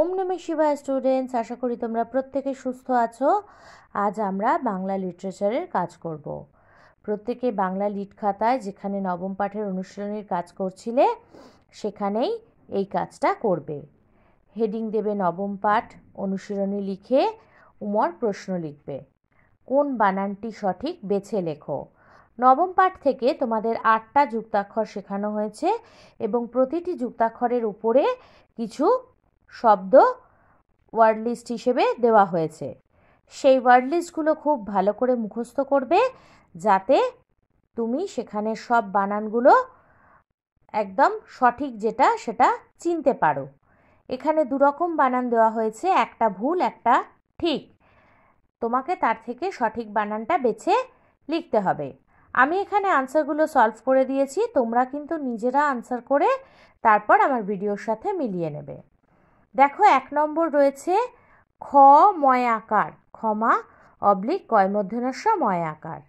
ওম নমে Shiba students আশা করি তোমরা প্রত্যেকে সুস্থ আছো আজ আমরা বাংলা লিটারেচারের কাজ করব। প্রত্যেকে বাংলা লিট খাতায় যেখানে নবম পাঠের অনুশীলনের কাজ করছিলে সেখানেই এই কাজটা করবে হেডিং দেবে নবম পাঠ অনুশীলনী লিখে উমর প্রশ্ন লিখবে কোন বানানটি সঠিক বেছে লেখো নবম পাঠ থেকে তোমাদের আটটা যুক্তাক্ষর শেখানো হয়েছে এবং প্রতিটি যুক্তাক্ষরের উপরে কিছু শব্দ ওয়ার্ড লিস্ট হিসেবে দেওয়া হয়েছে সেই ওয়ার্ড লিস্টগুলো খুব ভালো করে মুখস্থ করবে যাতে তুমি সেখানে সব বানানগুলো একদম সঠিক যেটা সেটা চিনতে পারো এখানে দুরকম বানান দেওয়া হয়েছে একটা ভুল একটা ঠিক তোমাকে তার থেকে সঠিক বানানটা বেছে লিখতে হবে আমি এখানে আনসারগুলো সলভ করে দিয়েছি তোমরা কিন্তু নিজেরা আনসার করে তারপর আমার ভিডিওর সাথে মিলিয়ে নেবে দেখো এক নম্বর রয়েছে খ ময়াকার ক্ষমা অবলিক কয় মধ্যনস্য ময়াকার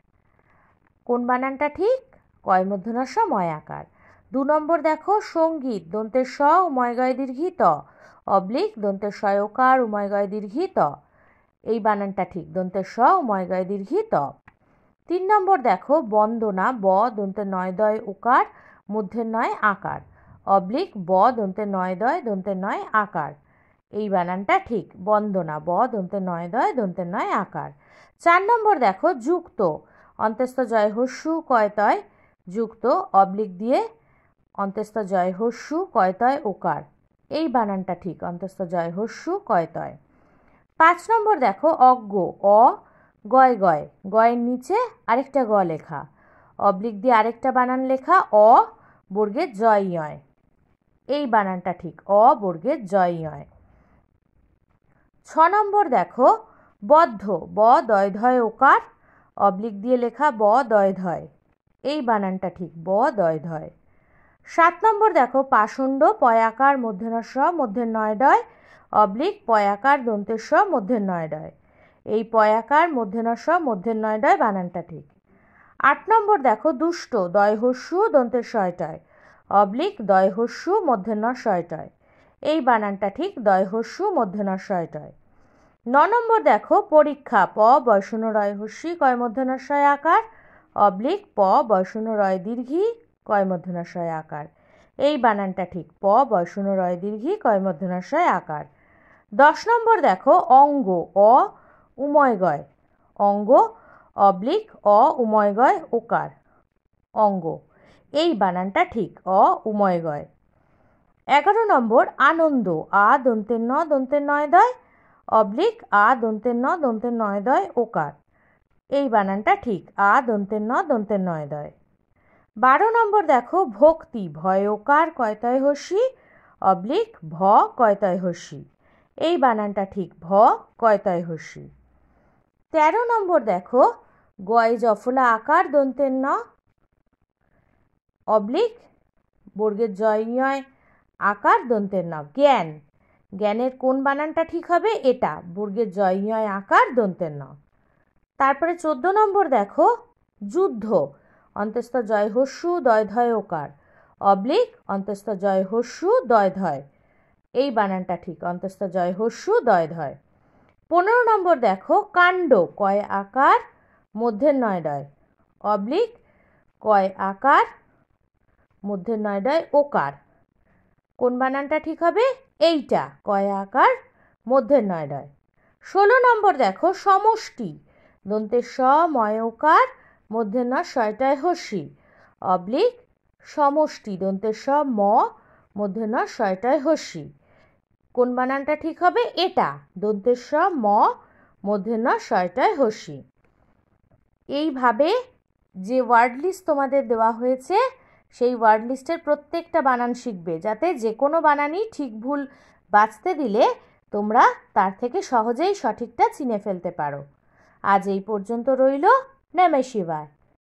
কোন বানানটা ঠিক কয় মধ্যনস্য ময়াকার দু নম্বর দেখো সঙ্গীত দন্তের স উময়গয় দীর্ঘিত অবলিক দন্তের উময় উময়গয় দীর্ঘিত এই বানানটা ঠিক দন্তের স উময়গয় দীর্ঘিত তিন নম্বর দেখো বন্দনা ব দন্তের নয় দয় উকার মধ্যে নয় আকার অবলিক ব দন্তে নয় দয় দন্তে নয় আকার এই বানানটা ঠিক বন্দনা ব দন্তে নয় দয় দন্তে নয় আকার চার নম্বর দেখো যুক্ত অন্তস্থ জয় হস্যু কয়তয় যুক্ত অবলিক দিয়ে অন্তস্থ জয় হস্যু কয়তয় ওকার এই বানানটা ঠিক অন্তস্থ জয় হস্যু কয়তয় পাঁচ নম্বর দেখো অজ্ঞ অ গয় গয় গয়ের নিচে আরেকটা গ লেখা অবলিক দিয়ে আরেকটা বানান লেখা অ বর্গের জয় ইয় এই বানানটা ঠিক অ বর্গের জয় হয় ছ নম্বর দেখো বদ্ধ ব দয় ধয় ওকার অবলিক দিয়ে লেখা ব দয় ধয় এই বানানটা ঠিক ব দয় ধয় সাত নম্বর দেখো পাশুণ্ড পয়াকার নস মধ্যের নয় ডয় অবলিক পয়াকার দন্তেস্ব মধ্যের নয় ডয় এই পয়াকার নস মধ্যের নয় ডয় বানানটা ঠিক আট নম্বর দেখো দুষ্ট দয় হস্যু দন্তের শয়টয় অবলিক দয়হস্যু মধ্যনশয়টয় এই বানানটা ঠিক দয়হস্যু মধ্যনশয়টয় ন নম্বর দেখো পরীক্ষা প বয়সূন্য রয় হস্যি কয় মধ্যনশয় আকার অবলিক প বয়সূন্য রয় দীর্ঘি কয় মধ্যনশয় আকার এই বানানটা ঠিক প বৈষণ রয় দীর্ঘি কয় মধ্যনশয় আকার দশ নম্বর দেখো অঙ্গ অ উময়গয় অঙ্গ অবলিক অ উময়গয় ওকার অঙ্গ এই বানানটা ঠিক অ উময় গয় এগারো নম্বর আনন্দ আ দন্তের ন দন্তের নয় দয় অবলিক আ দন্তের ন দন্তের নয় দয় ওকার এই বানানটা ঠিক আ দন্তের ন দন্তের নয় দয় বারো নম্বর দেখো ভক্তি ভয় ওকার কয়তয় হসি অবলিক ভ কয়তয় হসি এই বানানটা ঠিক ভ কয়তয় হসি তেরো নম্বর দেখো গয় জফলা আকার দন্তের ন অবলিক বর্গের জয়নয় আকার দন্তের ন জ্ঞান জ্ঞানের কোন বানানটা ঠিক হবে এটা বর্গের জয়নয় আকার দন্তের ন তারপরে চোদ্দ নম্বর দেখো যুদ্ধ অন্তস্থ জয় হস্যু ধয় ওকার অবলিক অন্তস্থ জয় হস্যু ধয় এই বানানটা ঠিক অন্তস্থ জয় হস্যু ধয় পনেরো নম্বর দেখো কাণ্ড কয় আকার মধ্যের নয় ডয় অবলিক কয় আকার মধ্যের নয়ডায় ওকার কোন বানানটা ঠিক হবে এইটা কয়া আকার মধ্যের নয়ডায় ষোলো নম্বর দেখো সমষ্টি দন্তের স ময়কার মধ্যে ন শয়টায় হসি অবলিক সমষ্টি দন্তের স ম মধ্যে ন শয়টায় হসি কোন বানানটা ঠিক হবে এটা দন্তের স ম মধ্যে ন শয়টায় হসি এইভাবে যে ওয়ার্ড লিস্ট তোমাদের দেওয়া হয়েছে সেই ওয়ার্ড লিস্টের প্রত্যেকটা বানান শিখবে যাতে যে কোনো বানানই ঠিক ভুল বাঁচতে দিলে তোমরা তার থেকে সহজেই সঠিকটা চিনে ফেলতে পারো আজ এই পর্যন্ত রইল নমে শিবায়